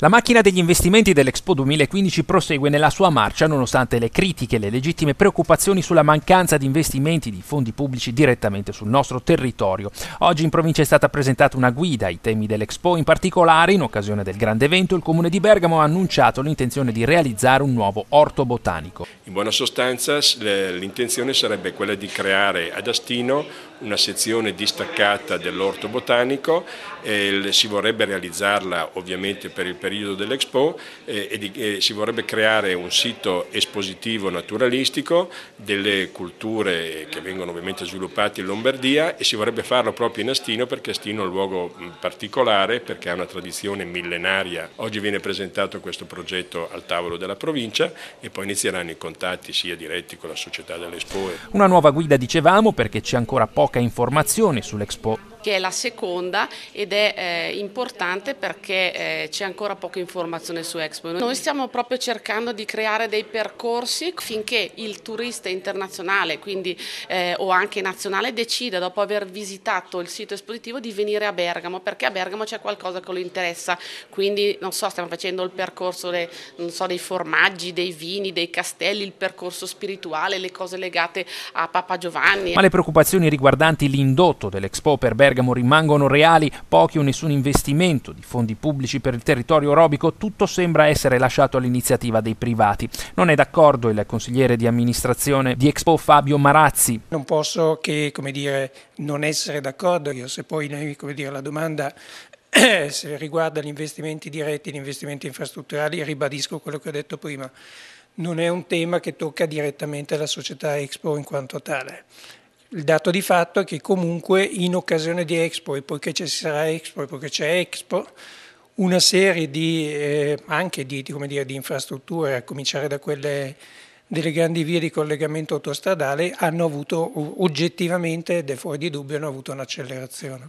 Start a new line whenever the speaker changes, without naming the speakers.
La macchina degli investimenti dell'Expo 2015 prosegue nella sua marcia nonostante le critiche e le legittime preoccupazioni sulla mancanza di investimenti di fondi pubblici direttamente sul nostro territorio. Oggi in provincia è stata presentata una guida ai temi dell'Expo, in particolare in occasione del grande evento il comune di Bergamo ha annunciato l'intenzione di realizzare un nuovo orto botanico.
In buona sostanza l'intenzione sarebbe quella di creare ad Astino una sezione distaccata dell'orto botanico, si vorrebbe realizzarla ovviamente per il periodo periodo dell'Expo eh, e, di, e eh, si vorrebbe creare un sito espositivo naturalistico delle culture che vengono ovviamente sviluppate in Lombardia e si vorrebbe farlo proprio in Astino perché Astino è un luogo particolare perché ha una tradizione millenaria. Oggi viene presentato questo progetto al tavolo della provincia e poi inizieranno i contatti sia diretti con la società dell'Expo.
Una nuova guida dicevamo perché c'è ancora poca informazione sull'Expo
che è la seconda ed è eh, importante perché eh, c'è ancora poca informazione su Expo. Noi stiamo proprio cercando di creare dei percorsi finché il turista internazionale quindi, eh, o anche nazionale decida dopo aver visitato il sito espositivo di venire a Bergamo perché a Bergamo c'è qualcosa che lo interessa, quindi non so, stiamo facendo il percorso dei, so, dei formaggi, dei vini, dei castelli, il percorso spirituale, le cose legate a Papa Giovanni. Ma le preoccupazioni
riguardanti l'indotto dell'Expo per Bergamo Bergamo rimangono reali, pochi o nessun investimento di fondi pubblici per il territorio robico, tutto sembra essere lasciato all'iniziativa dei privati. Non è d'accordo il consigliere di amministrazione di Expo Fabio Marazzi.
Non posso che dire, non essere d'accordo, se poi noi, dire, la domanda se riguarda gli investimenti diretti gli investimenti infrastrutturali, ribadisco quello che ho detto prima, non è un tema che tocca direttamente la società Expo in quanto tale. Il dato di fatto è che comunque in occasione di Expo e poiché ci sarà Expo e poiché c'è Expo, una serie di, eh, anche di, di, dire, di infrastrutture, a cominciare da quelle delle grandi vie di collegamento autostradale hanno avuto oggettivamente, ed è fuori di dubbio, hanno avuto un'accelerazione.